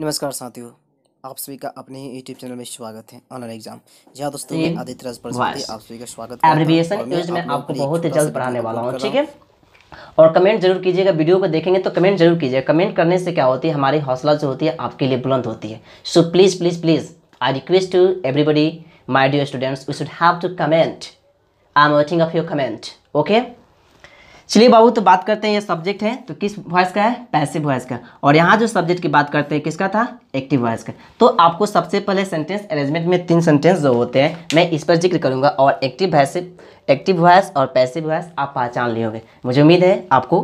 नमस्कार साथियों आप सभी का अपने ही यूट्यूब चैनल में स्वागत है ऑनलाइन एग्जाम जी दोस्तों मैं आदित्य राज पर आप सभी का स्वागत एब्रिविएशन यूज मैं आपको बहुत जल्द पढ़ाने वाला हूँ ठीक है और कमेंट जरूर कीजिएगा वीडियो को देखेंगे तो कमेंट जरूर कीजिएगा कमेंट करने से क्या होती है हमारी हौसला जो होती है आपके लिए बुलंद होती है so please please please I request to everybody my dear students we should have to comment I am waiting of your comment okay चलिए बाबू तो बात करते हैं ये सब्जेक्ट है तो किस वॉयस का है पैसिव वॉयस का और यहाँ जो सब्जेक्ट की बात करते हैं किसका था एक्टिव वॉयस का तो आपको सबसे पहले सेंटेंस अरेंजमेंट में तीन सेंटेंस जो होते हैं मैं इस पर जिक्र करूँगा और एक्टिव पैसिव एक्टिव वॉयस और पैसिव वॉयस आप पहचान लिए होंगे मुझे उम्मीद है आपको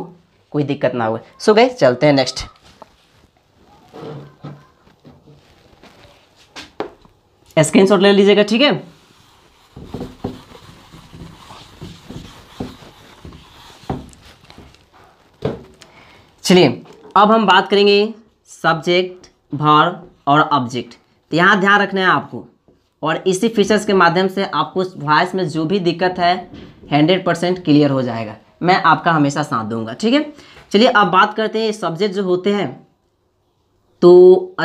कोई दिक्कत ना हो सो गए चलते हैं नेक्स्ट शॉट ले लीजिएगा ठीक है चलिए अब हम बात करेंगे सब्जेक्ट भार और ऑब्जेक्ट तो यहाँ ध्यान रखना है आपको और इसी फीचर्स के माध्यम से आपको वॉइस में जो भी दिक्कत है हंड्रेड परसेंट क्लियर हो जाएगा मैं आपका हमेशा साथ दूंगा ठीक है चलिए अब बात करते हैं सब्जेक्ट जो होते हैं तो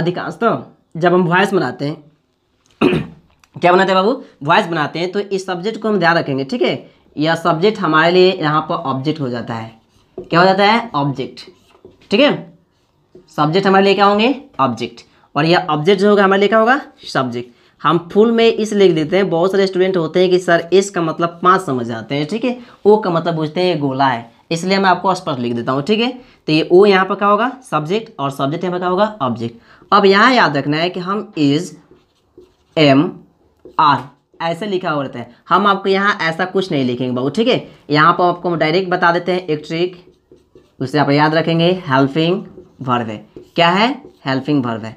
अधिकांशतः जब हम वॉइस बनाते हैं क्या बनाते हैं बाबू वॉइस बनाते हैं तो इस सब्जेक्ट को हम ध्यान रखेंगे ठीक है यह सब्जेक्ट हमारे लिए यहाँ पर ऑब्जेक्ट हो जाता है क्या हो जाता है ऑब्जेक्ट ठीक है सब्जेक्ट हमारे लेके आओगे ऑब्जेक्ट और यह ऑब्जेक्ट जो होगा हमारे लेके होगा सब्जेक्ट हम फुल में इस लिख देते हैं बहुत सारे स्टूडेंट होते हैं कि सर एस का मतलब पाँच समझ जाते हैं ठीक है ओ का मतलब पूछते हैं गोला है इसलिए मैं आपको स्पष्ट लिख देता हूँ ठीक है तो ये ओ यहाँ पर क्या होगा सब्जेक्ट और सब्जेक्ट यहाँ पर क्या होगा ऑब्जेक्ट अब यहाँ याद रखना है कि हम इज एम आर ऐसे लिखा हो रहता है हम आपको यहाँ ऐसा कुछ नहीं लिखेंगे बहू ठीक है यहाँ पर आपको हम डायरेक्ट बता देते हैं एक ट्रिक उसे आप याद रखेंगे हेल्पिंग वर्ब है क्या है हेल्पिंग वर्ब है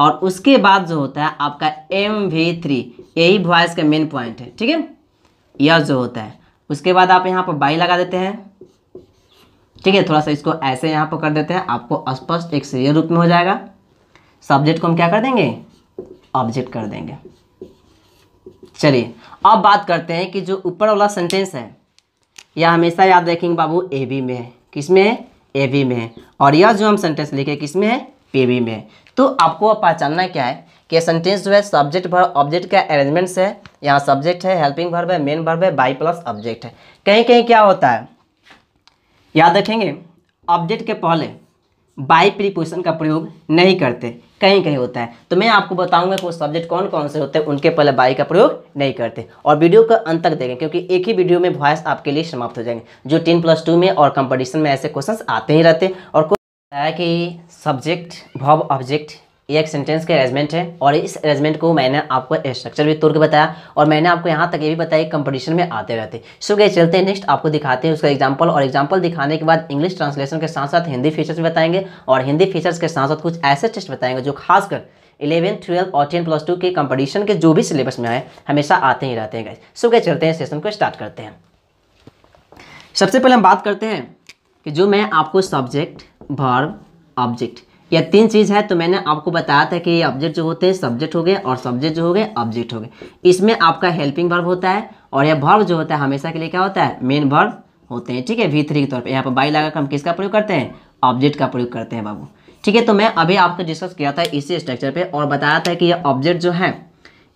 और उसके बाद जो होता है आपका एम वी थ्री यही वॉइस का मेन पॉइंट है ठीक है यह जो होता है उसके बाद आप यहाँ पर बाई लगा देते हैं ठीक है थोड़ा सा इसको ऐसे यहाँ पर कर देते हैं आपको स्पष्ट एक सीरियल रूप में हो जाएगा सब्जेक्ट को हम क्या कर देंगे ऑब्जेक्ट कर देंगे चलिए अब बात करते हैं कि जो ऊपर वाला सेंटेंस है यह हमेशा याद रखेंगे बाबू ए बी में है किस में है ए बी में है और यह जो हम सेंटेंस लिखे किस में है पी वी में तो आपको अब पहचानना क्या है कि सेंटेंस जो है सब्जेक्ट भर ऑब्जेक्ट का अरेंजमेंट्स है यहाँ सब्जेक्ट है हेल्पिंग भर्व है मेन भर्व है बाई प्लस ऑब्जेक्ट है कहीं कहीं क्या होता है याद रखेंगे ऑब्जेक्ट के पहले बाई प्रीपोजिशन का प्रयोग नहीं करते कहीं कहीं होता है तो मैं आपको बताऊंगा कि वो सब्जेक्ट कौन कौन से होते हैं उनके पहले बाई का प्रयोग नहीं करते और वीडियो का अंत तक देखें क्योंकि एक ही वीडियो में वॉयस आपके लिए समाप्त हो जाएंगे जो टेन प्लस टू में और कंपटीशन में ऐसे क्वेश्चन आते ही रहते हैं और है कि सब्जेक्ट भव ऑब्जेक्ट ये एक सेंटेंस के अरेंजमेंट है और इस अरेंजमेंट को मैंने आपको स्ट्रक्चर भी तौर के बताया और मैंने आपको यहाँ तक ये भी बताया कंपटीशन में आते रहते सो गए चलते हैं नेक्स्ट आपको दिखाते हैं उसका एग्जाम्पल और एग्जाम्पल दिखाने के बाद इंग्लिश ट्रांसलेशन के साथ साथ हिंदी फीचर्स भी बताएंगे और हिंदी फीचर्स के साथ साथ कुछ ऐसे टेस्ट बताएंगे जो खासकर इलेवन ट्वेल्व और टेन प्लस टू के कंपटीशन के जो भी सिलेबस में आए हमेशा आते ही रहते हैं गए सो गए चलते हैं सेशन को स्टार्ट करते हैं सबसे पहले हम बात करते हैं कि जो मैं आपको सब्जेक्ट भर्व ऑब्जेक्ट यह तीन चीज़ है तो मैंने आपको बताया था कि ये ऑब्जेक्ट जो होते हैं सब्जेक्ट हो गए और सब्जेक्ट जो हो गए ऑब्जेक्ट हो गए इसमें आपका हेल्पिंग वर्ब होता है और यह वर्ब जो होता है हमेशा के लिए क्या होता है मेन वर्ब होते हैं ठीक है वी थ्री के तौर पर यहाँ पर बाई लगाकर हम किसका प्रयोग करते हैं ऑब्जेक्ट का प्रयोग करते हैं बाबू ठीक है तो मैं अभी आपको डिस्कस किया था इसी स्ट्रक्चर पर और बताया था कि यह ऑब्जेक्ट जो है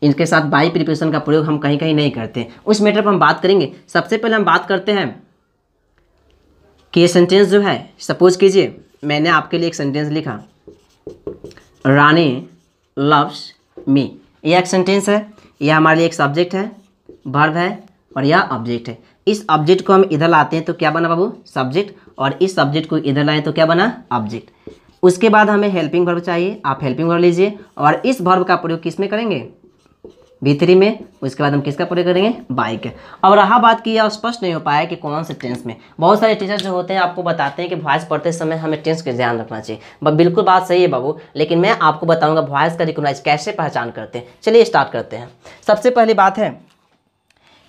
इनके साथ बाई प्रिपरेशन का प्रयोग हम कहीं कहीं नहीं करते उस मैटर पर हम बात करेंगे सबसे पहले हम बात करते हैं कि ये सेंटेंस जो है सपोज कीजिए मैंने आपके लिए एक सेंटेंस लिखा रानी लव्स मी यह एक सेंटेंस है यह हमारे लिए एक सब्जेक्ट है भर्व है और यह ऑब्जेक्ट है इस ऑब्जेक्ट को हम इधर लाते हैं तो क्या बना बाबू सब्जेक्ट और इस सब्जेक्ट को इधर लाएं तो क्या बना ऑब्जेक्ट उसके बाद हमें हेल्पिंग भर्व चाहिए आप हेल्पिंग भर्व लीजिए और इस भर्व का प्रयोग किस में करेंगे भीतरी थ्री में उसके बाद हम किसका प्रयोग करेंगे बाई के अब रहा बात की या स्पष्ट नहीं हो पाया कि कौन से टेंस में बहुत सारे टीचर जो होते हैं आपको बताते हैं कि वॉइस पढ़ते समय हमें टेंस का ध्यान रखना चाहिए बिल्कुल बात सही है बाबू लेकिन मैं आपको बताऊँगा वॉइस का रिकोगनाइज कैसे पहचान करते हैं चलिए स्टार्ट करते हैं सबसे पहली बात है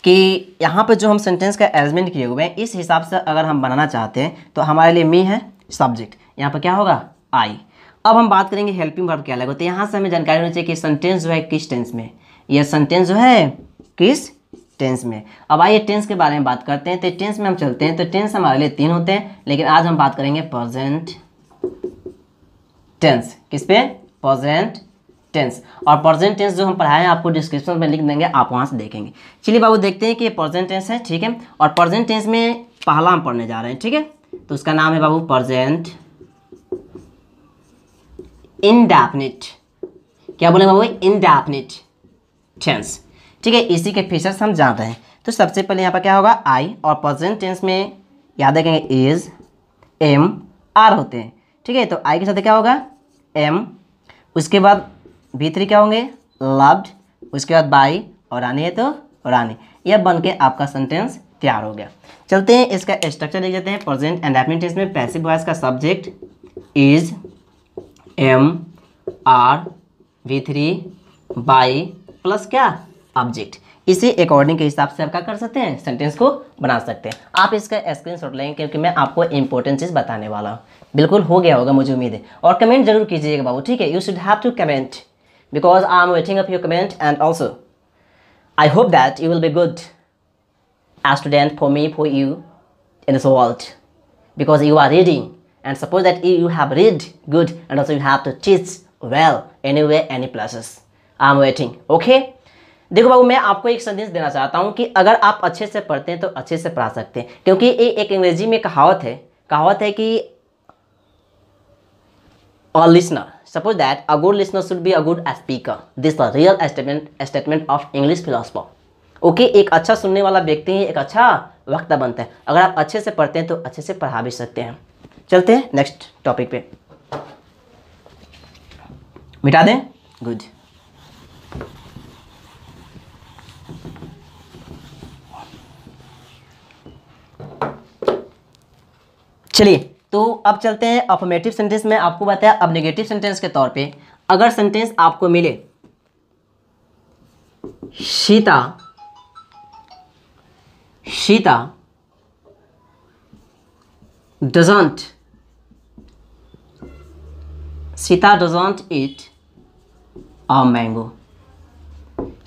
कि यहाँ पर जो हम सेंटेंस का अरेंजमेंट किए हुए हैं इस हिसाब से अगर हम बनाना चाहते हैं तो हमारे लिए मी है सब्जेक्ट यहाँ पर क्या होगा आई अब हम बात करेंगे हेल्पिंग वर्ब क्या अलग होते हैं यहाँ से हमें जानकारी होनी चाहिए कि सेंटेंस जो है किस टेंस में यह सेंटेंस जो है किस टेंस में अब आइए टेंस के बारे में बात करते हैं तो टेंस में हम चलते हैं तो टेंस हमारे लिए तीन होते हैं लेकिन आज हम बात करेंगे प्रेजेंट टेंस किस पे प्रेजेंट टेंस और प्रेजेंट टेंस जो हम पढ़ाए आपको डिस्क्रिप्शन में लिख देंगे आप वहाँ से देखेंगे चलिए बाबू देखते हैं कि प्रेजेंट टेंस है ठीक है और प्रेजेंट टेंस में पहला हम पढ़ने जा रहे हैं ठीक है तो उसका नाम है बाबू प्रेजेंट इनडेफिनिट क्या बोले बाबू इनडेफिनिट टेंस ठीक है इसी के फीचर्स हम जानते हैं तो सबसे पहले यहाँ पर क्या होगा आई और प्रेजेंट टेंस में याद रखेंगे इज एम आर होते हैं ठीक है तो आई के साथ क्या होगा एम उसके बाद भी थ्री क्या होंगे लव्ड उसके बाद बाई और रानी है तो रानी यह बन के आपका सेंटेंस तैयार हो गया चलते हैं इसका स्ट्रक्चर लिख जाते हैं प्रेजेंट एंड एपमेंट टेंस में पैसिव वॉइस का subject is am are V three by plus क्या ऑब्जेक्ट इसी अकॉर्डिंग के हिसाब से आप क्या कर सकते हैं सेंटेंस को बना सकते हैं आप इसका स्क्रीन शॉट लेंगे क्योंकि मैं आपको इंपॉर्टेंट चीज़ बताने वाला हूँ बिल्कुल हो गया होगा मुझे उम्मीद है और कमेंट जरूर कीजिएगा बाबू ठीक है you should have to comment because I am waiting up your comment and also I hope that you will be good a student for me for you in this world because you are reading and suppose that you have read good and also you have to teach well anyway any places I am waiting okay देखो बाबू मैं आपको एक संदेश देना चाहता हूँ कि अगर आप अच्छे से पढ़ते हैं तो अच्छे से पढ़ा सकते हैं क्योंकि ये एक अंग्रेजी में कहावत है कहावत है कि a listener. Suppose that a good listener should be a good speaker this is the statement statement statement of okay एक अच्छा सुनने वाला व्यक्ति ही एक अच्छा वक्ता बनता है अगर आप अच्छे से पढ़ते हैं तो अच्छे से पढ़ा भी सकते हैं चलते हैं नेक्स्ट टॉपिक पे मिटा दें गुड चलिए तो अब चलते हैं अफर्मेटिव सेंटेंस में आपको बताया अब नेगेटिव सेंटेंस के तौर पे अगर सेंटेंस आपको मिले Sita Sita doesn't Sita doesn't eat a mango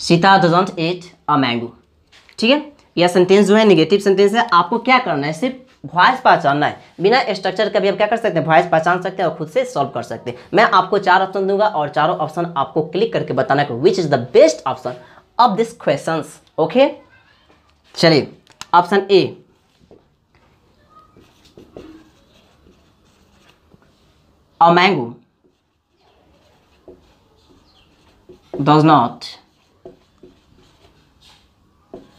Sita doesn't eat a mango ठीक है यह सेंटेंस जो है निगेटिव सेंटेंस है आपको क्या करना है सिर्फ वॉइस पहचानना है बिना स्ट्रक्चर का भी आप क्या कर सकते हैं वॉइस पहचान सकते हैं और खुद से सॉल्व कर सकते हैं मैं आपको चार ऑप्शन दूंगा और चारों ऑप्शन आपको क्लिक करके बताना है which is the best option of this question okay चलिए option A mango does not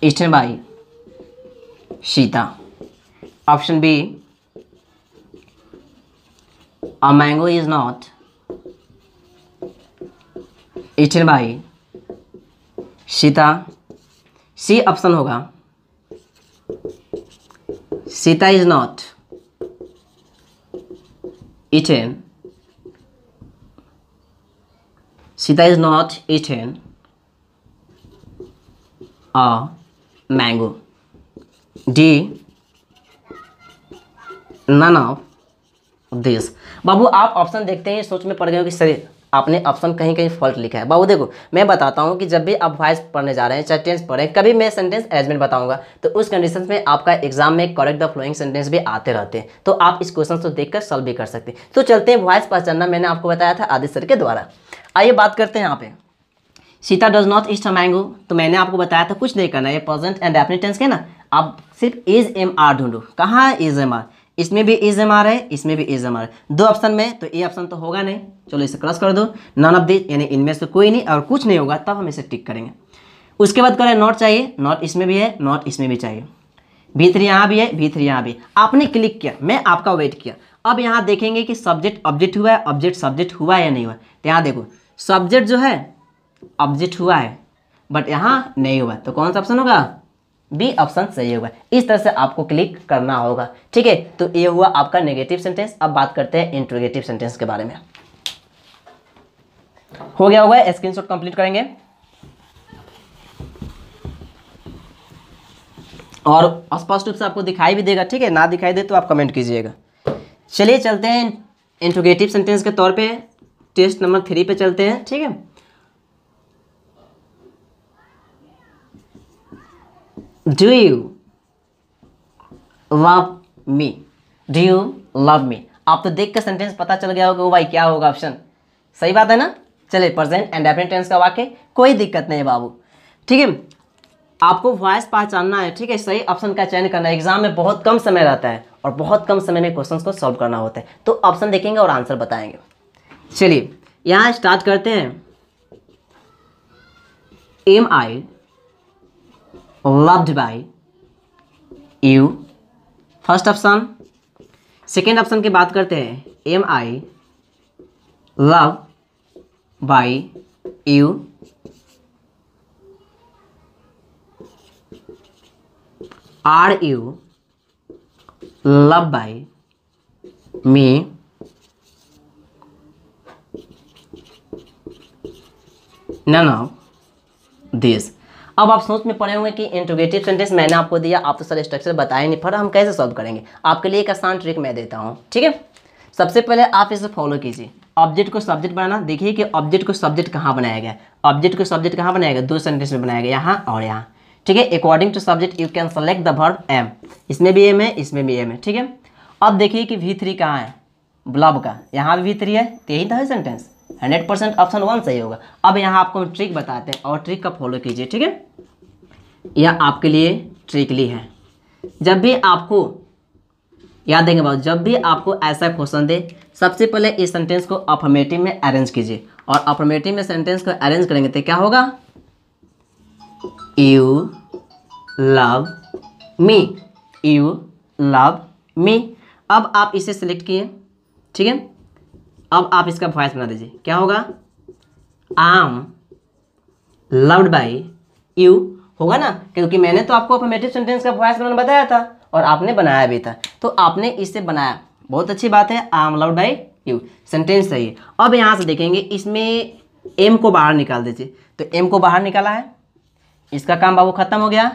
stand by Sita option B a mango is not eaten by Sita C option होगा Sita is not eaten Sita is not eaten a mango D none of this बाबू आप option देखते ही सोच में पड़ गए कि सर आपने ऑप्शन कहीं कहीं फॉल्ट लिखा है बाबू देखो मैं बताता हूँ कि जब भी आप वॉइस पढ़ने जा रहे हैं चाहे टेंस पढ़ें कभी मैं सेंटेंस अरेंजमेंट बताऊंगा तो उस कंडीशन में आपका एग्जाम में करेक्ट द फ्लोइंग सेंटेंस भी आते रहते हैं तो आप इस क्वेश्चन को देखकर सॉल्व भी कर सकते हैं तो चलते हैं वॉइस पहचानना मैंने आपको बताया था आदित्य सर के द्वारा आइए बात करते हैं यहाँ पे Sita does not eat mango तो मैंने आपको बताया था कुछ नहीं करना ये प्रेजेंट एंड डेफिनेट टेंस के ना आप सिर्फ इज एम आर ढूंढो कहाँ इज एम आर इसमें भी इज्म आ रहा है इसमें भी इज्म आ रहा है दो ऑप्शन में तो ए ऑप्शन तो होगा नहीं चलो इसे क्रॉस कर दो नॉन ऑफ दिस यानी इनमें से कोई नहीं और कुछ नहीं होगा तब हम इसे टिक करेंगे उसके बाद करें नॉट चाहिए नॉट इसमें भी है नॉट इसमें भी चाहिए भी थ्री यहाँ भी है भी थ्री यहाँ भी आपने क्लिक किया मैं आपका वेट किया अब यहाँ देखेंगे कि सब्जेक्ट ऑब्जेक्ट हुआ है ऑब्जेक्ट सब्जेक्ट हुआ है या नहीं हुआ तो यहाँ देखो सब्जेक्ट जो है ऑब्जेक्ट हुआ है बट यहाँ नहीं हुआ तो कौन सा ऑप्शन होगा बी ऑप्शन सही होगा इस तरह से आपको क्लिक करना होगा ठीक है तो ये हुआ आपका नेगेटिव सेंटेंस अब बात करते हैं इंट्रोगेटिव सेंटेंस के बारे में हो गया होगा स्क्रीनशॉट कंप्लीट करेंगे और स्पष्ट रूप से आपको दिखाई भी देगा ठीक है ना दिखाई दे तो आप कमेंट कीजिएगा चलिए चलते हैं इंट्रोगेटिव सेंटेंस के तौर पे टेस्ट नंबर थ्री पे चलते हैं ठीक है do you love me do you love me आप तो देख कर सेंटेंस पता चल गया होगा भाई क्या होगा ऑप्शन सही बात है ना चले प्रेजेंट एंड डेफिनेट टेंस का वाक्य कोई दिक्कत नहीं बाबू ठीक है आपको वॉइस पहचानना है ठीक है सही ऑप्शन का चयन करना है एग्जाम में बहुत कम समय रहता है और बहुत कम समय में क्वेश्चंस को सॉल्व करना होता है तो ऑप्शन देखेंगे और आंसर बताएंगे चलिए यहाँ स्टार्ट करते हैं am I loved by you first option second option की बात करते हैं am I love by you are you love by me none of these अब आप सोच में पड़े होंगे कि इंटोगेटिव सेंटेंस मैंने आपको दिया आप तो सर स्ट्रक्चर बताए नहीं पर हम कैसे सॉल्व करेंगे आपके लिए एक आसान ट्रिक मैं देता हूँ ठीक है सबसे पहले आप इसे फॉलो कीजिए ऑब्जेक्ट को सब्जेक्ट बनाना देखिए कि ऑब्जेक्ट को सब्जेक्ट कहाँ बनाया गया ऑब्जेक्ट को सब्जेक्ट कहाँ बनाया गया दो सेंटेंस में बनाया गया यहाँ और यहाँ ठीक है according to subject you can select the verb am इसमें भी एम है इसमें भी एम है ठीक है अब देखिए कि वी थ्री कहाँ है ब्लब का यहाँ भी वी थ्री है तो यही था sentence hundred percent option one सही होगा अब यहाँ आपको हम ट्रिक बताते हैं और ट्रिक का फॉलो कीजिए ठीक है यह आपके लिए ट्रिकली है जब भी आपको याद देंगे बाबू जब भी आपको ऐसा क्वेश्चन दे सबसे पहले इस सेंटेंस को अफर्मेटिव में अरेंज कीजिए और अफर्मेटिव में सेंटेंस को अरेंज करेंगे तो क्या होगा you love me you love me अब आप इसे सेलेक्ट किए ठीक है अब आप इसका वॉइस बना दीजिए क्या होगा आम लव्ड बाई यू होगा ना क्योंकि मैंने तो आपको अफर्मेटिव सेंटेंस का वॉयस बनाना बताया था और आपने बनाया भी था तो आपने इसे बनाया बहुत अच्छी बात है I am loved by you sentence सही है अब यहाँ से देखेंगे इसमें एम को बाहर निकाल दीजिए तो एम को बाहर निकाला है इसका काम बाबू खत्म हो गया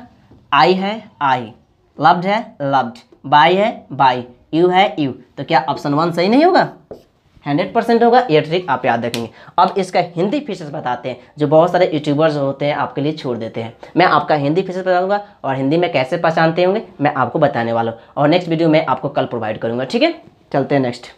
आई है आई लव्ड है लव्ड बाई है बाई यू है यू तो क्या ऑप्शन वन सही नहीं होगा हंड्रेड परसेंट होगा ये ट्रिक आप याद रखेंगे अब इसका हिंदी फीचर्स बताते हैं जो बहुत सारे यूट्यूबर्स होते हैं आपके लिए छोड़ देते हैं मैं आपका हिंदी फीचर्स बताऊँगा और हिंदी में कैसे पहचानते होंगे मैं आपको बताने वाला हूँ और नेक्स्ट वीडियो मैं आपको कल प्रोवाइड करूँगा ठीक है चलते हैं नेक्स्ट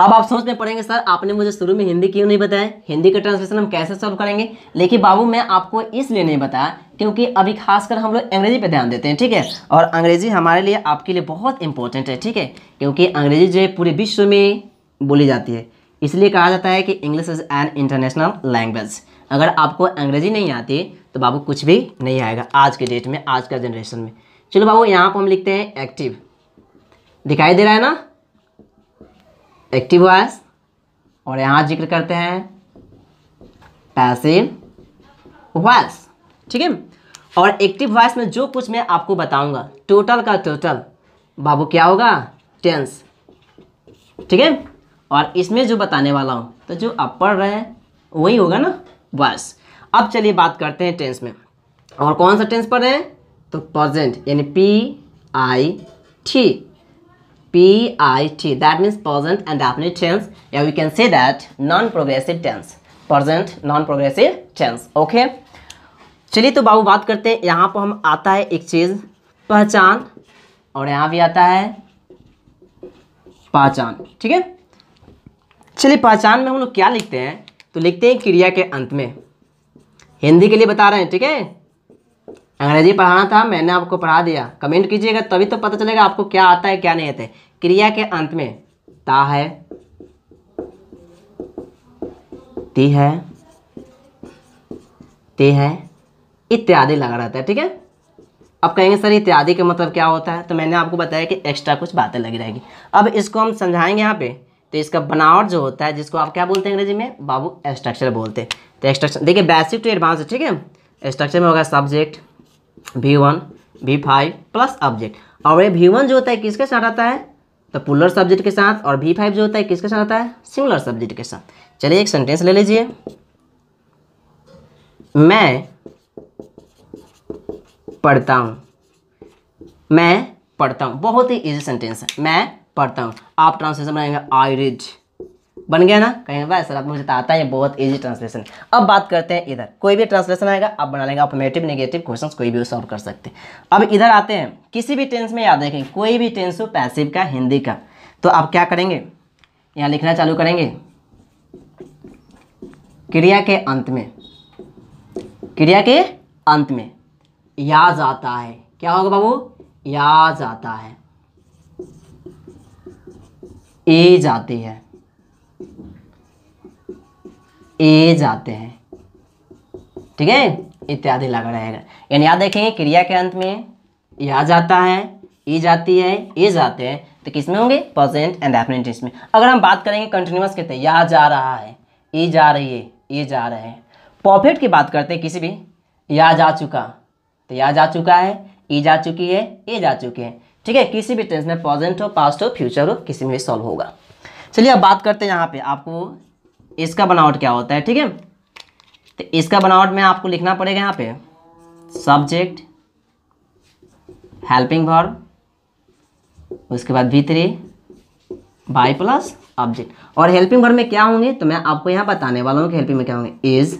अब आप सोच में पड़ेंगे सर आपने मुझे शुरू में हिंदी क्यों नहीं बताया हिंदी का ट्रांसलेशन हम कैसे सॉल्व करेंगे लेकिन बाबू मैं आपको इसलिए नहीं बताया क्योंकि अभी खासकर हम लोग अंग्रेजी पे ध्यान देते हैं ठीक है और अंग्रेजी हमारे लिए आपके लिए बहुत इंपॉर्टेंट है ठीक है क्योंकि अंग्रेजी जो है पूरे विश्व में बोली जाती है इसलिए कहा जाता है कि English is an international language अगर आपको अंग्रेजी नहीं आती तो बाबू कुछ भी नहीं आएगा आज के डेट में आज का जनरेशन में चलो बाबू यहाँ पर हम लिखते हैं एक्टिव दिखाई दे रहा है ना एक्टिव वॉइस और यहाँ जिक्र करते हैं पैसिव वॉइस ठीक है और एक्टिव वॉइस में जो कुछ मैं आपको बताऊंगा टोटल का टोटल बाबू क्या होगा टेंस ठीक है और इसमें जो बताने वाला हूँ तो जो आप पढ़ रहे हैं वही होगा ना वॉइस अब चलिए बात करते हैं टेंस में और कौन सा टेंस पढ़ रहे हैं तो प्रजेंट यानी पी आई ठीक P-I-T, that means present and definite tense yeah we can say that non-progressive tense present non-progressive tense okay चलिए तो बाबू बात करते हैं यहाँ पर हम आता है एक चीज़ पहचान और यहाँ भी आता है पहचान ठीक है चलिए पहचान में हम लोग क्या लिखते हैं तो लिखते हैं क्रिया के अंत में हिंदी के लिए बता रहे हैं ठीक है अंग्रेजी पढ़ाना था मैंने आपको पढ़ा दिया कमेंट कीजिएगा तभी तो पता चलेगा आपको क्या आता है क्या नहीं आता है क्रिया के अंत में ता है ती है ते है इत्यादि लगा रहता है ठीक है अब कहेंगे सर इत्यादि का मतलब क्या होता है तो मैंने आपको बताया कि एक्स्ट्रा कुछ बातें लगी रहेगी अब इसको हम समझाएंगे यहाँ पे तो इसका बनावट जो होता है जिसको आप क्या बोलते हैं अंग्रेजी में बाबू स्ट्रक्चर बोलते हैं तो स्ट्रक्चर देखिए बेसिक टू एडवांस ठीक है स्ट्रक्चर में होगा subject V one V five plus object और ये वी वन जो होता है किसके साथ आता है तो पुलर सब्जेक्ट के साथ और वी फाइव जो होता है किसके साथ आता है सिंगुलर सब्जेक्ट के साथ चलिए एक सेंटेंस ले लीजिए मैं पढ़ता हूँ मैं पढ़ता हूँ बहुत ही इजी सेंटेंस है मैं पढ़ता हूँ आप ट्रांसलेशन बनाएंगे आई रीड बन गया ना कहीं ना सर आपको मुझे तो आता है बहुत ईजी ट्रांसलेशन अब बात करते हैं इधर कोई भी ट्रांसलेशन आएगा आप बना लेंगे अपोमेटिव नेगेटिव क्वेश्चन कोई भी सॉल्व कर सकते हैं अब इधर आते हैं किसी भी टेंस में याद रखें कोई भी टेंस हो पैसिव का हिंदी का तो आप क्या करेंगे यहाँ लिखना चालू करेंगे क्रिया के अंत में क्रिया के अंत में या जाता है क्या होगा बाबू या जाता है ए जाती है ए जाते हैं ठीक है इत्यादि लग रहेगा यानी याद देखेंगे क्रिया के अंत में या जाता है ई e जाती है ए जाते हैं तो किस में होंगे प्रेजेंट एंड में अगर हम बात करेंगे कंटिन्यूस के तो या जा रहा है ए e जा रही है ए e जा रहे हैं परफेक्ट की बात करते हैं किसी भी या जा चुका तो या जा चुका है ई जा चुकी है ए जा चुके हैं ठीक है किसी भी टेंस में प्रेजेंट हो पास्ट हो फ्यूचर हो किसी में भी सॉल्व होगा चलिए अब बात करते हैं यहाँ पे आपको इसका बनावट क्या होता है ठीक है तो इसका बनावट में आपको लिखना पड़ेगा यहाँ पे सब्जेक्ट हेल्पिंग वर्ब उसके बाद भी थ्री बाई प्लस ऑब्जेक्ट और हेल्पिंग वर्ब में क्या होंगे तो मैं आपको यहाँ बताने वाला हूँ कि हेल्पिंग में क्या होंगे इज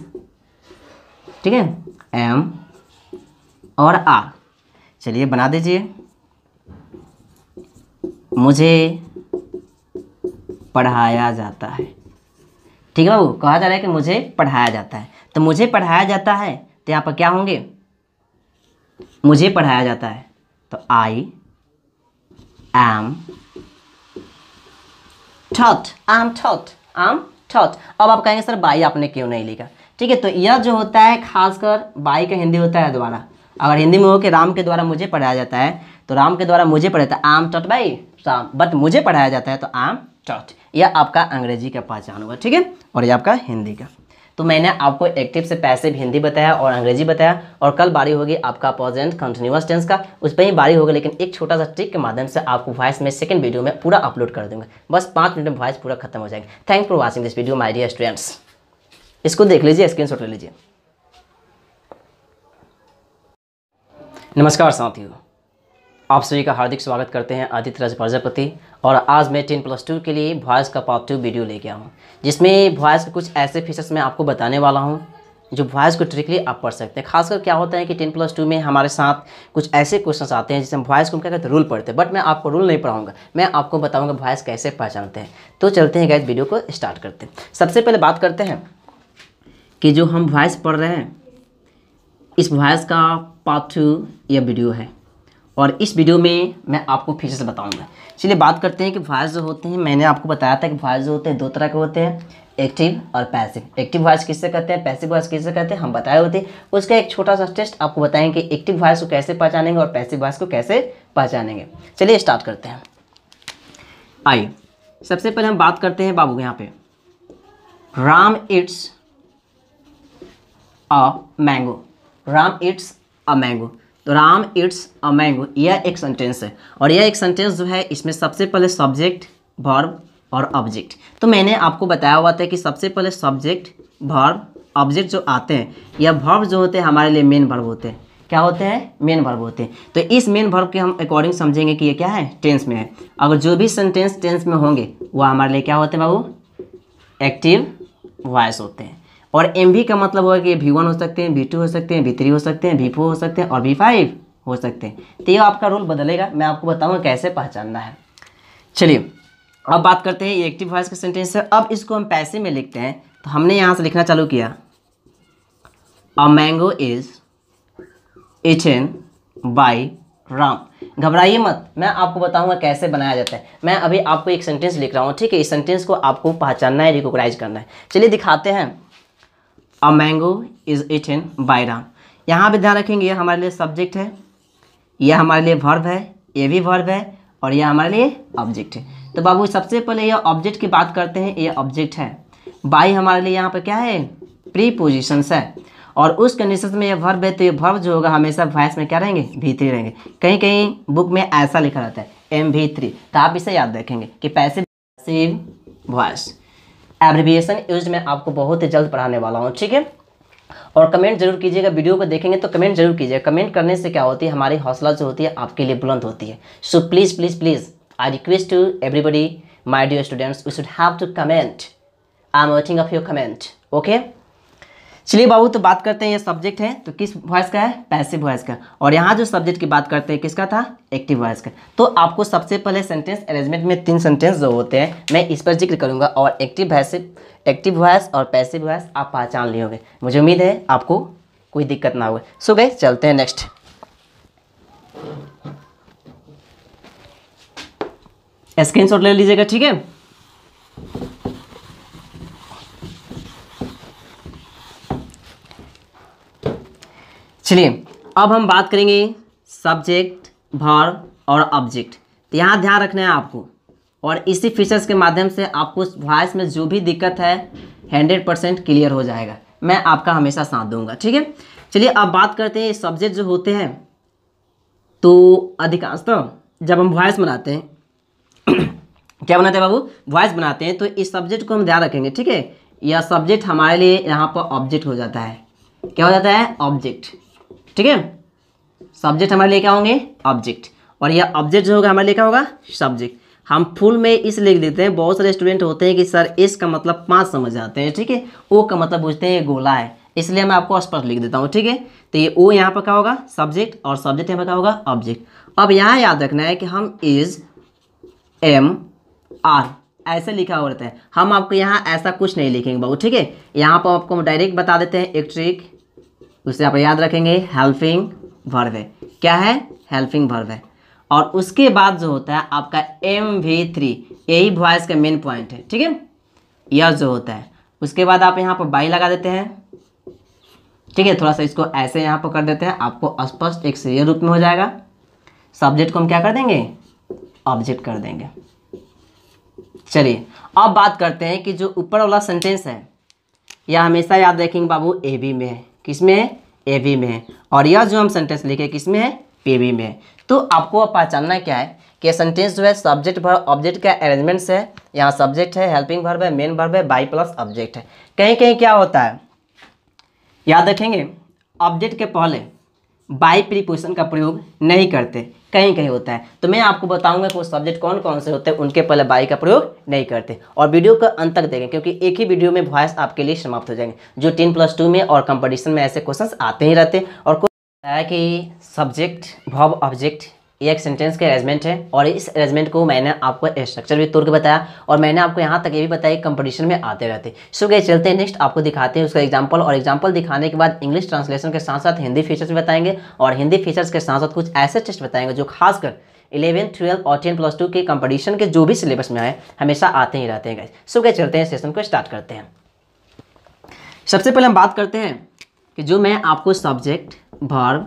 ठीक है एम और आर चलिए बना दीजिए मुझे पढ़ाया जाता है ठीक है बाबू कहा जा रहा है कि मुझे पढ़ाया जाता है तो मुझे पढ़ाया जाता है तो यहाँ पर क्या होंगे मुझे पढ़ाया जाता है तो आई एम ठॉट आम ठॉट आम ठॉट अब आप कहेंगे सर बाई आपने क्यों नहीं लिखा ठीक है तो यह जो होता है खासकर बाई का हिंदी होता है द्वारा अगर हिंदी में हो कि राम के द्वारा मुझे पढ़ाया जाता है तो राम के द्वारा मुझे पढ़ाया जाता है आम टॉट बाई राम बट मुझे पढ़ाया जाता है तो आम टॉट यह आपका अंग्रेजी का पहचान हुआ ठीक है और यह आपका हिंदी का तो मैंने आपको एक्टिव से पैसे हिंदी बताया और अंग्रेजी बताया और कल बारी होगी आपका पॉजेंट कंटिन्यूस टेंस का उस पर ही बारी होगी लेकिन एक छोटा सा ट्रिक के माध्यम से आपको वॉइस में सेकंड वीडियो में पूरा अपलोड कर दूंगा बस पाँच मिनट में वॉइस पूरा खत्म हो जाएगा thank for watching this video my dear students इसको देख लीजिए स्क्रीन ले लीजिए नमस्कार साथियों आप सभी का हार्दिक स्वागत करते हैं आदित्य राज प्रजापति और आज मैं टेन प्लस टू के लिए वॉइस का पार्ट टू वीडियो ले गया हूँ जिसमें वॉयस के कुछ ऐसे फीचर्स मैं आपको बताने वाला हूँ जो वॉयस को ट्रिकली आप पढ़ सकते हैं खासकर क्या होता है कि टेन प्लस टू में हमारे साथ कुछ ऐसे क्वेश्चन आते हैं जिसे हम वॉइस को हम क्या कहते हैं रूल पढ़ते हैं बट मैं आपको रूल नहीं पढ़ाऊंगा मैं आपको बताऊँगा वॉइस कैसे पहचानते हैं तो चलते हैं गैस वीडियो को स्टार्ट करते हैं सबसे पहले बात करते हैं कि जो हम वॉइस पढ़ रहे हैं इस वॉइस का पार्ट टू यह वीडियो है और इस वीडियो में मैं आपको फीचर्स बताऊंगा चलिए बात करते हैं कि वॉयस जो होते हैं मैंने आपको बताया था कि वॉयस जो होते हैं दो तरह के होते हैं एक्टिव और पैसिव एक्टिव वॉयस किससे कहते हैं पैसिव वॉयस किससे कहते हैं हम बताए होते हैं उसका एक छोटा सा टेस्ट आपको बताएंगे कि एक्टिव वॉयस को कैसे पहचानेंगे और पैसिव वॉयस को कैसे पहचानेंगे चलिए स्टार्ट करते हैं आइए सबसे पहले हम बात करते हैं बाबू यहाँ पे Ram it's a mango Ram it's a mango तो राम इट्स अ मैंगो यह एक सेंटेंस है और यह एक सेंटेंस जो है इसमें सबसे पहले सब्जेक्ट वर्ब और ऑब्जेक्ट तो मैंने आपको बताया हुआ था कि सबसे पहले सब्जेक्ट वर्ब ऑब्जेक्ट जो आते हैं यह वर्ब जो होते हैं हमारे लिए मेन वर्ब होते हैं क्या होते हैं मेन वर्ब होते हैं तो इस मेन वर्ब के हम अकॉर्डिंग समझेंगे कि ये क्या है टेंस में है अगर जो भी सेंटेंस टेंस में होंगे वह हमारे लिए क्या होते हैं बाबू एक्टिव वॉइस होते हैं और एम का मतलब होगा कि वी वन हो सकते हैं वी टू हो सकते हैं वी थ्री हो सकते हैं वी फोर हो सकते हैं और वी फाइव हो सकते हैं तो ये आपका रोल बदलेगा मैं आपको बताऊँगा कैसे पहचानना है चलिए अब बात करते हैं ये एक्टिव वॉइस के सेंटेंस से अब इसको हम पैसे में लिखते हैं तो हमने यहाँ से लिखना चालू किया a mango is eaten by Ram घबराइए मत मैं आपको बताऊंगा कैसे बनाया जाता है मैं अभी आपको एक सेंटेंस लिख रहा हूँ ठीक है इस सेंटेंस को आपको पहचानना है रिकोगनाइज करना है चलिए दिखाते हैं a mango is eaten by Ram यहाँ पर ध्यान रखेंगे ये हमारे लिए सब्जेक्ट है यह हमारे लिए वर्ब है ये भी वर्ब है और यह हमारे लिए ऑब्जेक्ट है तो बाबू सबसे पहले यह ऑब्जेक्ट की बात करते हैं यह ऑब्जेक्ट है बाई हमारे लिए यहाँ पर क्या है प्री पोजिशंस है और उस कंडीशन में यह वर्ब है तो ये वर्ब जो होगा हमेशा वॉइस में क्या रहेंगे भी थ्री रहेंगे कहीं कहीं बुक में ऐसा लिखा रहता है एम भी थ्री तो आप इसे याद रखेंगे कि पैसे वॉइस एब्रिविएशन यूज मैं आपको बहुत ही जल्द पढ़ाने वाला हूँ ठीक है और कमेंट जरूर कीजिएगा वीडियो को देखेंगे तो कमेंट जरूर कीजिएगा कमेंट करने से क्या होती है हमारी हौसला जो होती है आपके लिए बुलंद होती है so please please please I request to everybody my dear students we should have to comment I am waiting of your comment okay चलिए बाबू तो बात करते हैं ये सब्जेक्ट है तो किस वॉइस का है पैसिव वॉइस का और यहाँ जो सब्जेक्ट की बात करते हैं किसका था एक्टिव वॉइस का तो आपको सबसे पहले सेंटेंस अरेंजमेंट में तीन सेंटेंस जो होते हैं मैं इस पर जिक्र करूँगा और एक्टिव वॉइसिव एक्टिव वॉइस और पैसिव वॉइस आप पहचान लिए होंगे मुझे उम्मीद है आपको कोई दिक्कत ना होगी सो गए चलते हैं नेक्स्ट शॉट ले लीजिएगा ठीक है चलिए अब हम बात करेंगे सब्जेक्ट भर और ऑब्जेक्ट तो यहाँ ध्यान रखना है आपको और इसी फीचर्स के माध्यम से आपको वॉइस में जो भी दिक्कत है हंड्रेड परसेंट क्लियर हो जाएगा मैं आपका हमेशा साथ दूंगा ठीक है चलिए अब बात करते हैं सब्जेक्ट जो होते हैं तो अधिकांशतः तो जब हम वॉइस बनाते हैं क्या बनाते हैं बाबू वॉइस बनाते हैं तो इस सब्जेक्ट को हम ध्यान रखेंगे ठीक है यह सब्जेक्ट हमारे लिए यहाँ पर ऑब्जेक्ट हो जाता है क्या हो जाता है ऑब्जेक्ट ठीक है सब्जेक्ट हमारे लेके होंगे ऑब्जेक्ट और यह ऑब्जेक्ट जो होगा हमारे लेके होगा सब्जेक्ट हम फुल में इस लिख देते हैं बहुत सारे स्टूडेंट होते हैं कि सर एस का मतलब पाँच समझ जाते हैं ठीक है ओ का मतलब पूछते हैं गोला है इसलिए मैं आपको स्पष्ट लिख देता हूँ ठीक है तो ये ओ यहाँ पर क्या होगा सब्जेक्ट और सब्जेक्ट यहाँ पर क्या होगा ऑब्जेक्ट अब यहाँ याद रखना है कि हम इज एम आर ऐसे लिखा हो रहता है हम आपको यहाँ ऐसा कुछ नहीं लिखेंगे बाबू ठीक है यहाँ पर आपको हम डायरेक्ट बता देते हैं एक ट्रिक उससे आप याद रखेंगे हेल्पिंग वर्ब है क्या है हेल्पिंग वर्ब है और उसके बाद जो होता है आपका एम वी थ्री यही वॉइस का मेन पॉइंट है ठीक है यह जो होता है उसके बाद आप यहाँ पर बाई लगा देते हैं ठीक है थोड़ा सा इसको ऐसे यहाँ पर कर देते हैं आपको स्पष्ट एक सीरियल रूप में हो जाएगा सब्जेक्ट को हम क्या कर देंगे ऑब्जेक्ट कर देंगे चलिए अब बात करते हैं कि जो ऊपर वाला सेंटेंस है यह हमेशा याद रखेंगे बाबू ए बी में है किस में है ए बी में है और यह जो हम सेंटेंस लिखे किस में है पी वी में है तो आपको पहचानना क्या है कि सेंटेंस जो है सब्जेक्ट भर ऑब्जेक्ट का अरेंजमेंट्स है यहाँ सब्जेक्ट है हेल्पिंग भर्व है मेन भर्व है बाई प्लस ऑब्जेक्ट है कहीं कहीं क्या होता है याद रखेंगे ऑब्जेक्ट के पहले बाई प्रीपोजिशन का प्रयोग नहीं करते कहीं कहीं होता है तो मैं आपको बताऊंगा कि वो सब्जेक्ट कौन कौन से होते हैं उनके पहले बाई का प्रयोग नहीं करते और वीडियो का अंत तक देखें क्योंकि एक ही वीडियो में वॉयस आपके लिए समाप्त हो जाएंगे जो टेन प्लस टू में और कंपटीशन में ऐसे क्वेश्चन आते ही रहते और है कि सब्जेक्ट भव ऑब्जेक्ट ये एक सेंटेंस के अरेंजमेंट है और इस अरेंजमेंट को मैंने आपको स्ट्रक्चर भी तोड़ के बताया और मैंने आपको यहाँ तक ये भी बताया कंपटीशन में आते रहते सो गए चलते हैं नेक्स्ट आपको दिखाते हैं उसका एग्जाम्पल और एग्जाम्पल दिखाने के बाद इंग्लिश ट्रांसलेशन के साथ साथ हिंदी फीचर्स भी बताएंगे और हिंदी फीचर्स के साथ साथ कुछ ऐसे टेस्ट बताएंगे जो खासकर इलेवन ट्वेल्व और टेन प्लस टू के कम्पटिशन के जो भी सिलेबस में आए हमेशा आते ही रहते हैं गए सो गए चलते हैं सेशन को स्टार्ट करते हैं सबसे पहले हम बात करते हैं कि जो मैं आपको सब्जेक्ट भार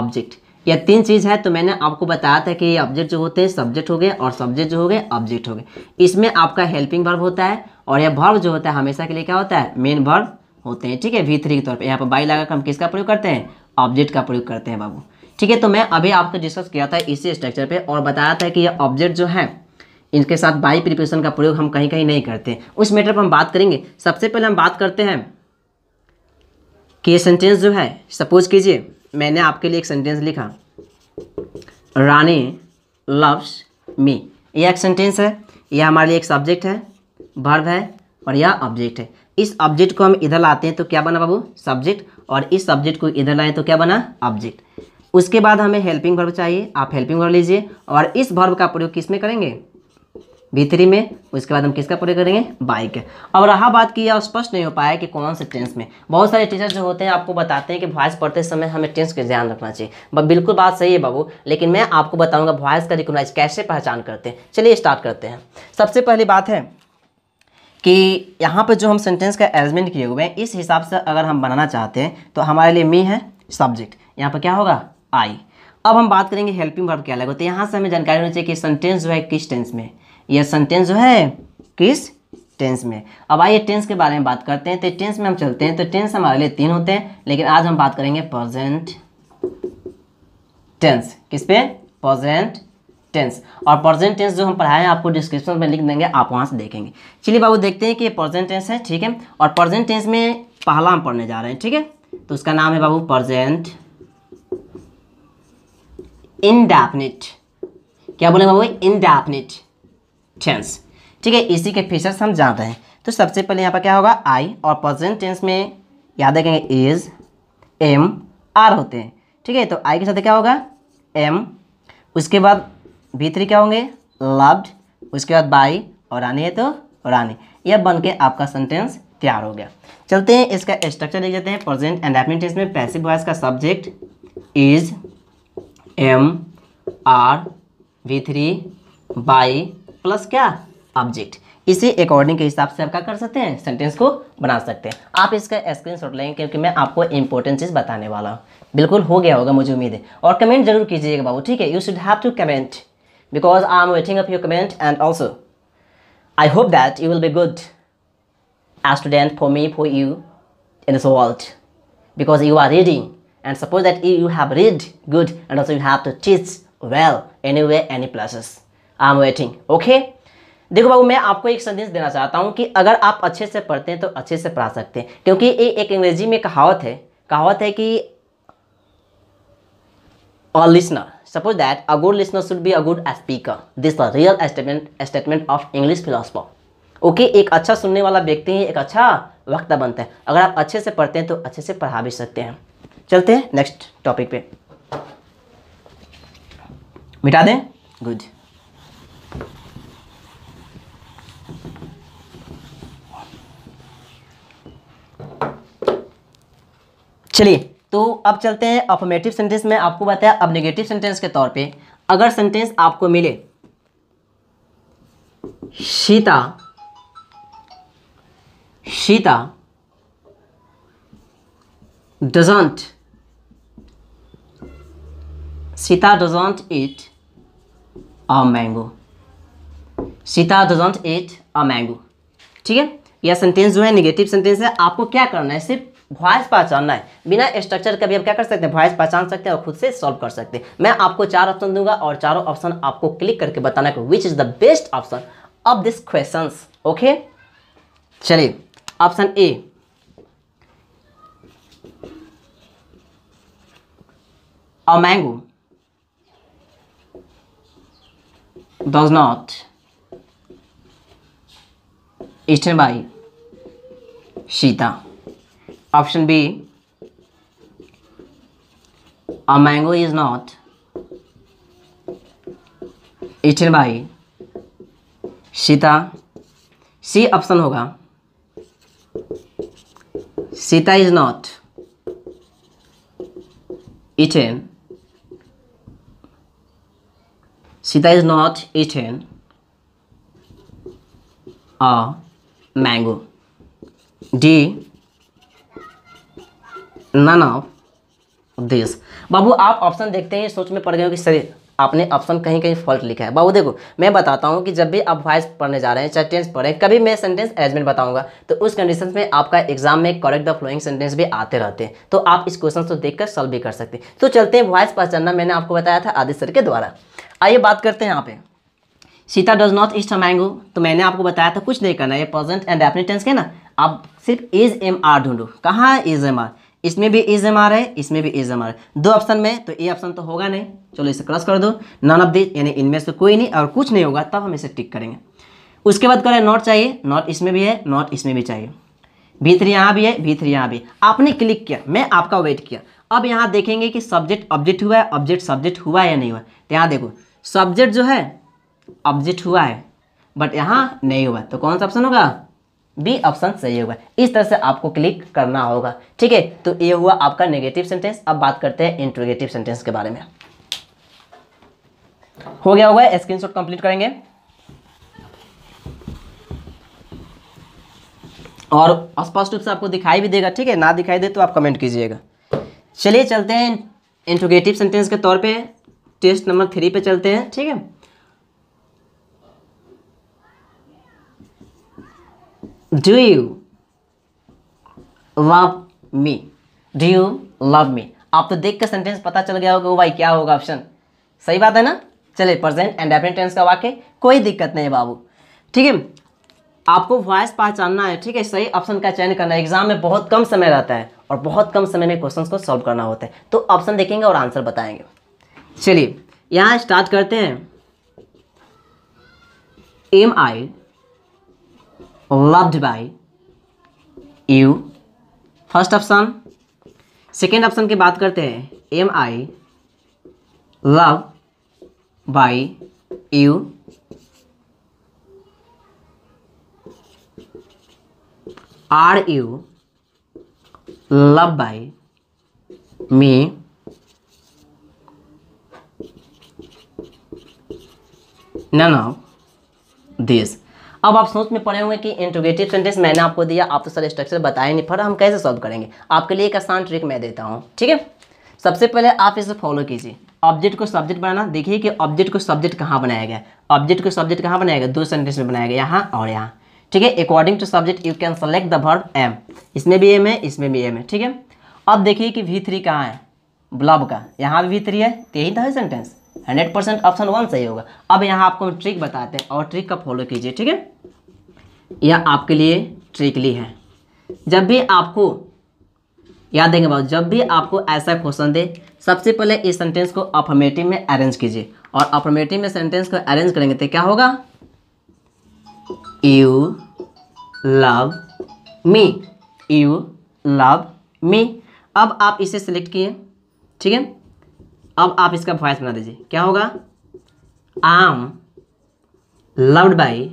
ऑब्जेक्ट यह तीन चीज़ है तो मैंने आपको बताया था कि ये ऑब्जेक्ट जो होते हैं सब्जेक्ट हो गए और सब्जेक्ट जो हो गए ऑब्जेक्ट हो गए इसमें आपका हेल्पिंग वर्ब होता है और यह वर्ब जो होता है हमेशा के लिए क्या होता है मेन वर्ब होते हैं ठीक है वी थ्री के तौर पर यहाँ पर बाई लगाकर हम किसका प्रयोग करते हैं ऑब्जेक्ट का प्रयोग करते हैं बाबू ठीक है तो मैं अभी आपको डिस्कस किया था इसी स्ट्रक्चर पर और बताया था कि ये ऑब्जेक्ट जो है इनके साथ बाई प्रिपरेशन का प्रयोग हम कहीं कहीं नहीं करते उस मैटर पर हम बात करेंगे सबसे पहले हम बात करते हैं कि ये सेंटेंस जो है सपोज कीजिए मैंने आपके लिए एक सेंटेंस लिखा रानी लव्स मी यह एक सेंटेंस है यह हमारे लिए एक सब्जेक्ट है भर्व है और यह ऑब्जेक्ट है इस ऑब्जेक्ट को हम इधर लाते हैं तो क्या बना बाबू सब्जेक्ट और इस सब्जेक्ट को इधर लाएं तो क्या बना ऑब्जेक्ट उसके बाद हमें हेल्पिंग भर्व चाहिए आप हेल्पिंग भर्व लीजिए और इस भर्व का प्रयोग किस में करेंगे वी थ्री में उसके बाद हम किसका पूरे करेंगे बाई के अब रहा बात की और स्पष्ट नहीं हो पाया कि कौन से टेंस में बहुत सारे टीचर जो होते हैं आपको बताते हैं कि वॉइस पढ़ते समय हमें टेंस का ध्यान रखना चाहिए बिल्कुल बात सही है बाबू लेकिन मैं आपको बताऊंगा वॉइस का रिकोनाइज कैसे पहचान करते हैं चलिए स्टार्ट करते हैं सबसे पहली बात है कि यहाँ पर जो हम सेंटेंस का अरेंजमेंट किए हुए हैं इस हिसाब से अगर हम बनाना चाहते हैं तो हमारे लिए मी है सब्जेक्ट यहाँ पर क्या होगा आई अब हम बात करेंगे हेल्पिंग वर्ब क्या लगे होते हैं यहाँ से हमें जानकारी होनी चाहिए कि सेंटेंस जो है किस टेंस में यह सेंटेंस जो है किस टेंस में अब आइए टेंस के बारे में बात करते हैं तो टेंस में हम चलते हैं तो टेंस हमारे लिए तीन होते हैं लेकिन आज हम बात करेंगे प्रेजेंट टेंस किस पे प्रेजेंट टेंस और प्रेजेंट टेंस जो हम पढ़ाए आपको डिस्क्रिप्शन में लिख देंगे आप वहाँ से देखेंगे चलिए बाबू देखते हैं कि प्रेजेंट टेंस है ठीक है और प्रेजेंट टेंस में पहला हम पढ़ने जा रहे हैं ठीक है तो उसका नाम है बाबू प्रेजेंट इनडेफिनिट क्या बोले बाबू इनडेफिनिट टेंस ठीक है इसी के फीचर्स हम जानते हैं तो सबसे पहले यहाँ पर क्या होगा आई और प्रेजेंट टेंस में याद रखेंगे इज एम आर होते हैं ठीक है तो आई के साथ क्या होगा एम उसके बाद भी थ्री क्या होंगे लव्ड उसके बाद बाई और रानी है तो रानी यह बन के आपका सेंटेंस तैयार हो गया चलते हैं इसका स्ट्रक्चर देख जाते हैं प्रेजेंट एंड हैपनिंग टेंस में पैसिव वॉइस का subject is am are V three by plus क्या ऑब्जेक्ट इसी अकॉर्डिंग के हिसाब से आप क्या कर सकते हैं सेंटेंस को बना सकते हैं आप इसका स्क्रीन शॉट लेंगे क्योंकि मैं आपको इंपॉर्टेंट चीज़ बताने वाला हूँ बिल्कुल हो गया होगा मुझे उम्मीद है और कमेंट जरूर कीजिएगा बाबू ठीक है you should have to comment because I am waiting up your comment and also I hope that you will be good as student for me for you in this world because you are reading and suppose that you have read good and also you have to teach well anyway any places I am waiting okay देखो बाबू मैं आपको एक संदेश देना चाहता हूँ कि अगर आप अच्छे से पढ़ते हैं तो अच्छे से पढ़ा सकते हैं क्योंकि ये एक अंग्रेजी में कहावत है कहावत है कि a listener suppose that a good listener should be a good speaker this the real statement statement of English philosopher okay एक अच्छा सुनने वाला व्यक्ति ही एक अच्छा वक्ता बनता है अगर आप अच्छे से पढ़ते हैं तो अच्छे से पढ़ा भी सकते हैं चलते हैं नेक्स्ट टॉपिक पे मिटा दें गुड चलिए तो अब चलते हैं अफर्मेटिव सेंटेंस में आपको बताया अब नेगेटिव सेंटेंस के तौर पे अगर सेंटेंस आपको मिले Sita Sita doesn't Sita doesn't eat a mango Sita doesn't eat a mango ठीक है यह सेंटेंस जो है निगेटिव सेंटेंस है आपको क्या करना है सिर्फ वॉइस पहचानना है बिना स्ट्रक्चर का भी आप क्या कर सकते हैं वॉइस पहचान सकते हैं और खुद से सॉल्व कर सकते हैं मैं आपको चार ऑप्शन दूंगा और चारों ऑप्शन आपको क्लिक करके बताना है which is the best option of this question okay चलिए option A a mango does not eaten by Sita option B a mango is not eaten by Sita C option होगा Sita is not eaten Sita is not eaten a mango d none of this बाबू आप option देखते ही सोच में पड़ गए हो कि सर आपने ऑप्शन कहीं कहीं फॉल्ट लिखा है बाबू देखो मैं बताता हूँ कि जब भी आप वॉइस पढ़ने जा रहे हैं चाहे टेंस पढ़ें कभी मैं सेंटेंस अरेंजमेंट बताऊंगा तो उस कंडीशन में आपका एग्जाम में करेक्ट द फ्लोइंग सेंटेंस भी आते रहते हैं तो आप इस क्वेश्चन को देखकर सॉल्व भी कर सकते हैं तो चलते हैं वॉइस पहचानना मैंने आपको बताया था आदि सर के द्वारा आइए बात करते हैं यहाँ पर Sita does not eat mango तो मैंने आपको बताया था कुछ नहीं करना ये प्रेजेंट एंड डेफिनेट टेंस के ना अब सिर्फ इज एम आर ढूंढो कहाँ है इज एम आर इसमें भी इज एम आर है इसमें भी इज एम आर है दो ऑप्शन में तो ए ऑप्शन तो होगा नहीं चलो इसे क्रॉस कर दो नॉन ऑफ दिस यानी इनमें से कोई नहीं और कुछ नहीं होगा तब हम इसे टिक करेंगे उसके बाद करें नॉट चाहिए नॉट इसमें भी है नॉट इसमें भी चाहिए भी थ्री यहाँ भी है भी थ्री यहाँ भी आपने क्लिक किया मैं आपका वेट किया अब यहाँ देखेंगे कि सब्जेक्ट ऑब्जेक्ट हुआ है ऑब्जेक्ट सब्जेक्ट हुआ है या नहीं हुआ तो यहाँ देखो सब्जेक्ट जो है ऑब्जेक्ट हुआ है बट यहाँ नहीं हुआ तो कौन सा ऑप्शन होगा बी ऑप्शन सही होगा इस तरह से आपको क्लिक करना होगा ठीक है तो ये हुआ आपका नेगेटिव सेंटेंस अब बात करते हैं इंट्रोगेटिव सेंटेंस के बारे में हो गया होगा स्क्रीनशॉट कंप्लीट करेंगे और स्पष्ट रूप से आपको दिखाई भी देगा ठीक है ना दिखाई दे तो आप कमेंट कीजिएगा चलिए चलते हैं इंट्रोगेटिव सेंटेंस के तौर पे टेस्ट नंबर थ्री पे चलते हैं ठीक है do you love me do you love me आप तो देख कर सेंटेंस पता चल गया होगा भाई क्या होगा ऑप्शन सही बात है ना चले प्रेजेंट एंड डेफिनेट टेंस का वाक्य कोई दिक्कत नहीं बाबू ठीक है आपको वॉइस पहचानना है ठीक है सही ऑप्शन का चयन करना है एग्जाम में बहुत कम समय रहता है और बहुत कम समय में क्वेश्चंस को सॉल्व करना होता है तो ऑप्शन देखेंगे और आंसर बताएंगे चलिए यहाँ स्टार्ट करते हैं am I loved by you first option second option की बात करते हैं am I love by you are you love by me none of these अब आप सोच में पड़े होंगे कि इंटोगेटिव सेंटेंस मैंने आपको दिया आप तो सर स्ट्रक्चर बताया नहीं फिर हम कैसे सॉल्व करेंगे आपके लिए एक आसान ट्रिक मैं देता हूँ ठीक है सबसे पहले आप इसे फॉलो कीजिए ऑब्जेक्ट को सब्जेक्ट बनाना देखिए कि ऑब्जेक्ट को सब्जेक्ट कहाँ बनाया गया ऑब्जेक्ट को सब्जेक्ट कहाँ बनाया गया दो सेंटेंस में बनाया गया यहाँ और यहाँ ठीक है according to subject you can select the verb am इसमें भी एम है इसमें भी एम है ठीक है अब देखिए कि वी थ्री कहाँ है ब्लब का यहाँ भी वी थ्री है तो यही था sentence hundred percent option one सही होगा अब यहाँ आपको हम ट्रिक बताते हैं और ट्रिक का फॉलो कीजिए ठीक है यह आपके लिए ट्रिकली है जब भी आपको याद देंगे बाबू जब भी आपको ऐसा क्वेश्चन दे सबसे पहले इस सेंटेंस को अफर्मेटिव में अरेंज कीजिए और अफर्मेटिव में सेंटेंस को अरेंज करेंगे तो क्या होगा you love me you love me अब आप इसे सिलेक्ट किए ठीक है अब आप इसका वॉयस बना दीजिए क्या होगा आम लव्ड बाई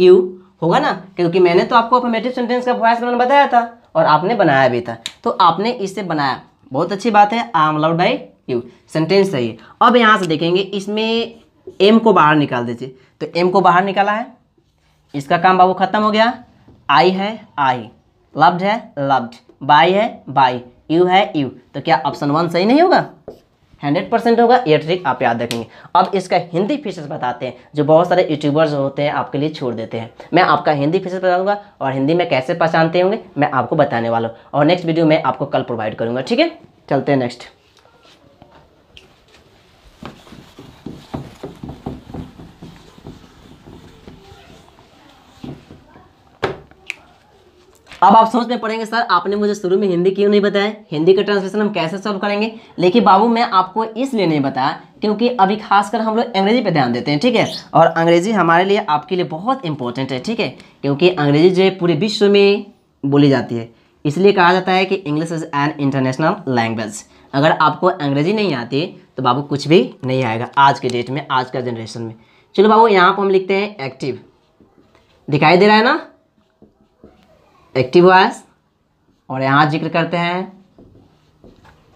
यू होगा ना क्योंकि मैंने तो आपको अफर्मेटिव सेंटेंस का वॉयस बनाना बताया था और आपने बनाया भी था तो आपने इसे बनाया बहुत अच्छी बात है am love loved by you sentence सही है अब यहाँ से देखेंगे इसमें एम को बाहर निकाल दीजिए तो एम को बाहर निकाला है इसका काम बाबू खत्म हो गया आई है आई लव्ड है लव्ड बाई है बाई यू है यू तो क्या ऑप्शन वन सही नहीं होगा हंड्रेड परसेंट होगा ये ट्रिक आप याद रखेंगे अब इसका हिंदी फीचर्स बताते हैं जो बहुत सारे यूट्यूबर्स होते हैं आपके लिए छोड़ देते हैं मैं आपका हिंदी फीचर्स बताऊंगा और हिंदी में कैसे पहचानते होंगे मैं आपको बताने वाला हूँ और नेक्स्ट वीडियो मैं आपको कल प्रोवाइड करूँगा ठीक है चलते हैं नेक्स्ट अब आप सोच में पड़ेंगे सर आपने मुझे शुरू में हिंदी क्यों नहीं बताया हिंदी का ट्रांसलेशन हम कैसे सॉल्व करेंगे लेकिन बाबू मैं आपको इसलिए नहीं बताया क्योंकि अभी खासकर हम लोग अंग्रेजी पे ध्यान देते हैं ठीक है और अंग्रेजी हमारे लिए आपके लिए बहुत इंपॉर्टेंट है ठीक है क्योंकि अंग्रेजी जो है पूरे विश्व में बोली जाती है इसलिए कहा जाता है कि English is an international language अगर आपको अंग्रेजी नहीं आती तो बाबू कुछ भी नहीं आएगा आज के डेट में आज का जनरेशन में चलो बाबू यहाँ पर हम लिखते हैं एक्टिव दिखाई दे रहा है ना एक्टिव वॉइस और यहाँ जिक्र करते हैं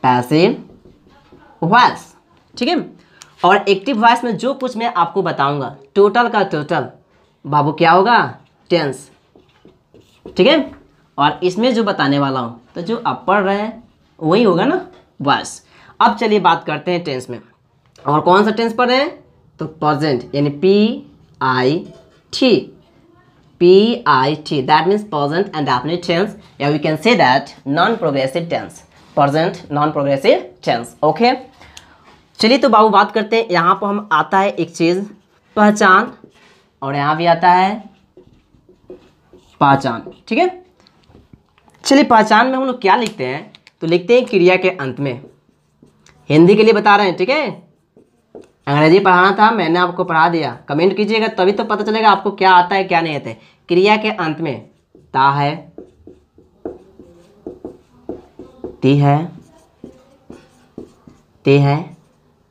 पैसिव वॉइस ठीक है और एक्टिव वॉइस में जो कुछ मैं आपको बताऊंगा टोटल का टोटल बाबू क्या होगा टेंस ठीक है और इसमें जो बताने वाला हूँ तो जो आप पढ़ रहे हैं वही होगा ना वॉइस अब चलिए बात करते हैं टेंस में और कौन सा टेंस पढ़ रहे हैं तो प्रजेंट यानी पी आई ठीक PIT that means present and definite tense yeah we can say that non-progressive tense present non-progressive tense okay चलिए तो बाबू बात करते हैं यहाँ पर हम आता है एक चीज़ पहचान और यहाँ भी आता है पहचान ठीक है चलिए पहचान में हम लोग क्या लिखते हैं तो लिखते हैं क्रिया के अंत में हिंदी के लिए बता रहे हैं ठीक है अंग्रेजी पढ़ाना था मैंने आपको पढ़ा दिया कमेंट कीजिएगा तभी तो पता चलेगा आपको क्या आता है क्या नहीं आता है क्रिया के अंत में ता है ती है ते है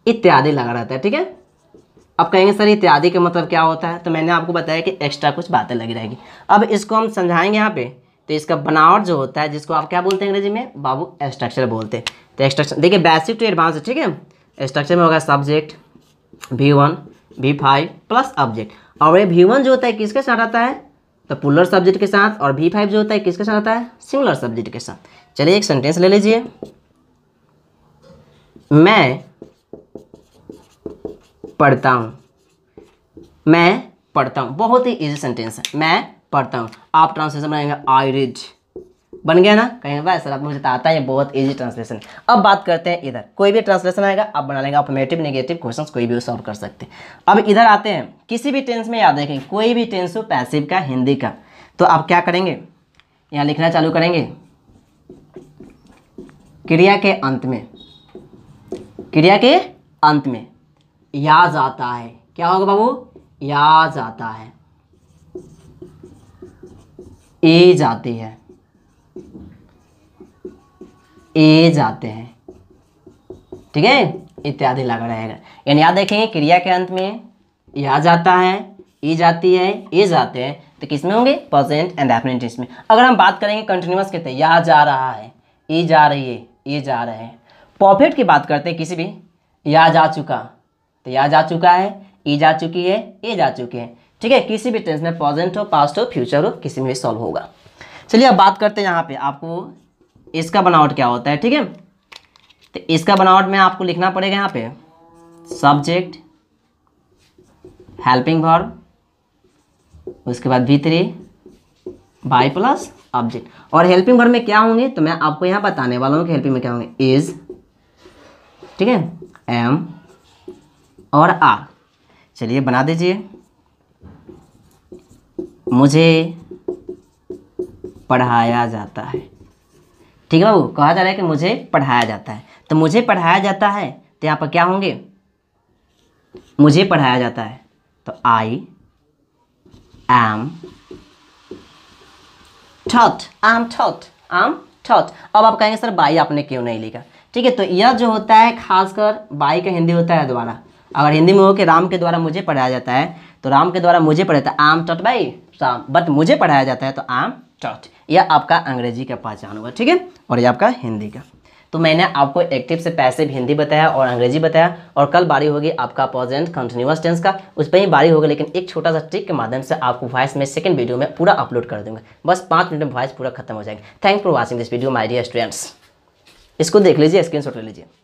इत्यादि लगा रहता है ठीक है अब कहेंगे सर इत्यादि का मतलब क्या होता है तो मैंने आपको बताया कि एक्स्ट्रा कुछ बातें लगी रहेगी अब इसको हम समझाएंगे यहाँ पे तो इसका बनावट जो होता है जिसको आप क्या बोलते हैं अंग्रेजी में बाबू स्ट्रक्चर बोलते हैं तो स्ट्रक्चर देखिए बेसिक टू एडवांस ठीक है स्ट्रक्चर में होगा subject V one V five plus object और ये वी वन जो होता है किसके साथ आता है तो पुलर सब्जेक्ट के साथ और वी फाइव जो होता है किसके साथ आता है सिमिलर सब्जेक्ट के साथ चलिए एक सेंटेंस ले लीजिए मैं पढ़ता हूँ मैं पढ़ता हूँ बहुत ही इजी सेंटेंस है मैं पढ़ता हूँ आप ट्रांसलेशन बनाएंगे आई रीड बन गया ना कहीं भाई सर आप मुझे तो आता है बहुत ईजी ट्रांसलेशन अब बात करते हैं इधर कोई भी ट्रांसलेशन आएगा आप बना लेंगे अपॉमेटिव नेगेटिव क्वेश्चन कोई भी सॉल्व कर सकते हैं अब इधर आते हैं किसी भी टेंस में याद रखें कोई भी टेंस हो पैसिव का हिंदी का तो आप क्या करेंगे यहाँ लिखना चालू करेंगे क्रिया के अंत में क्रिया के अंत में या जाता है क्या होगा बाबू या जाता है ए जाती है ए जाते हैं ठीक है इत्यादि लगा रहेगा यानी याद देखेंगे क्रिया के अंत में यह जाता है ई जाती है ए जाते हैं तो किस में होंगे परसेंट एंड डेफिनेट में अगर हम बात करेंगे कंटिन्यूस कहते हैं यह जा रहा है ई जा रही है ये जा रहे हैं परफेक्ट की बात करते हैं किसी भी या जा चुका तो या जा चुका है ई जा चुकी है ए जा चुके हैं ठीक है किसी भी टेंस में प्रेजेंट हो पास्ट हो फ्यूचर हो किसी में भी सॉल्व होगा चलिए अब बात करते हैं यहाँ पे आपको इसका बनावट क्या होता है ठीक है तो इसका बनावट में आपको लिखना पड़ेगा यहाँ पे सब्जेक्ट हेल्पिंग वर्ब उसके बाद भी थ्री बाई प्लस ऑब्जेक्ट और हेल्पिंग वर्ब में क्या होंगे तो मैं आपको यहाँ बताने वाला हूँ कि हेल्पिंग में क्या होंगे इज ठीक है एम और आर चलिए बना दीजिए मुझे पढ़ाया जाता है ठीक है बाबू कहा जा रहा है कि मुझे पढ़ाया जाता है तो मुझे पढ़ाया जाता है तो यहाँ पर क्या होंगे मुझे पढ़ाया जाता है तो आई एम ठट आम ठॉट आम ठॉट अब आप कहेंगे सर बाई आपने क्यों नहीं लिखा ठीक है तो यह जो होता है खासकर बाई का हिंदी होता है द्वारा अगर हिंदी में हो कि राम के द्वारा मुझे पढ़ाया जाता है तो राम के द्वारा मुझे पढ़ाया जाता है आम टट बाई बट मुझे पढ़ाया जाता है तो आम डॉट यह आपका अंग्रेजी का पहचान होगा ठीक है और ये आपका हिंदी का तो मैंने आपको एक्टिव से पैसे हिंदी बताया और अंग्रेजी बताया और कल बारी होगी आपका पॉजेंट कंटिन्यूस टेंस का उस पर ही बारी होगी लेकिन एक छोटा सा ट्रिक के माध्यम से आपको वॉइस में सेकंड वीडियो में पूरा अपलोड कर दूंगा बस पाँच मिनट में वॉइस पूरा खत्म हो जाएगा thank for watching this video my dear students इसको देख लीजिए स्क्रीन ले लीजिए